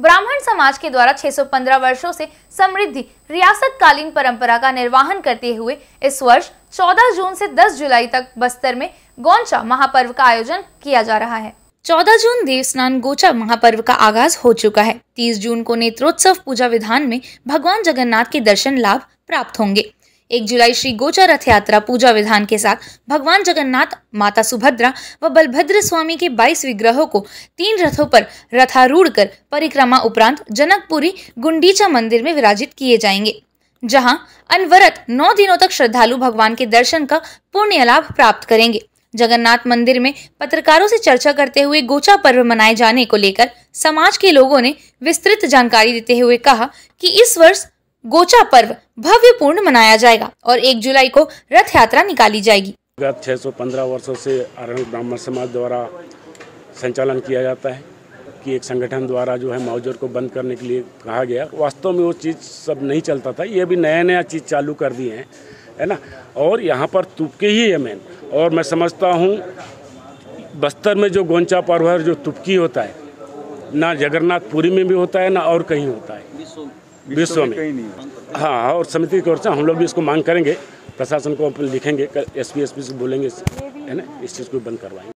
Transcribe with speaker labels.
Speaker 1: ब्राह्मण समाज के द्वारा 615 वर्षों से समृद्धि रियासत कालीन परंपरा का निर्वाहन करते हुए इस वर्ष 14 जून से 10 जुलाई तक बस्तर में गोंचा महापर्व का आयोजन किया जा रहा है 14 जून देव स्नान गोचा महापर्व का आगाज हो चुका है 30 जून को नेत्रोत्सव पूजा विधान में भगवान जगन्नाथ के दर्शन लाभ प्राप्त होंगे एक जुलाई श्री गोचा रथ यात्रा पूजा विधान के साथ भगवान जगन्नाथ माता सुभद्रा व बलभद्र स्वामी के 22 विग्रहों को तीन रथों पर रथारूढ़ कर परिक्रमा उपरांत जनकपुरी गुंडीचा मंदिर में विराजित किए जाएंगे जहां अनवरत नौ दिनों तक श्रद्धालु भगवान के दर्शन का पुण्य लाभ प्राप्त करेंगे जगन्नाथ मंदिर में पत्रकारों से चर्चा करते हुए गोचा पर्व मनाए जाने को लेकर समाज के लोगों ने विस्तृत जानकारी देते हुए कहा कि इस वर्ष गोचा पर्व भव्य पूर्ण मनाया जाएगा और एक जुलाई को रथ यात्रा निकाली जाएगी
Speaker 2: गत पंद्रह वर्षो से आरण ब्राह्मण समाज द्वारा संचालन किया जाता है कि एक संगठन द्वारा जो है माउजर को बंद करने के लिए कहा गया वास्तव में वो चीज़ सब नहीं चलता था ये भी नया नया चीज़ चालू कर दिए हैं है ना और यहाँ पर तुपके ही है मेन और मैं समझता हूँ बस्तर में जो गोंचा पर्व जो तुपकी होता है ना जगन्नाथपुरी में भी होता है ना और कहीं होता है
Speaker 3: विश्व में
Speaker 2: हाँ और समिति की ओर से हम लोग भी इसको मांग करेंगे प्रशासन को लिखेंगे एस पी एस पी से बोलेंगे है ना इस चीज़ को बंद करवाएंगे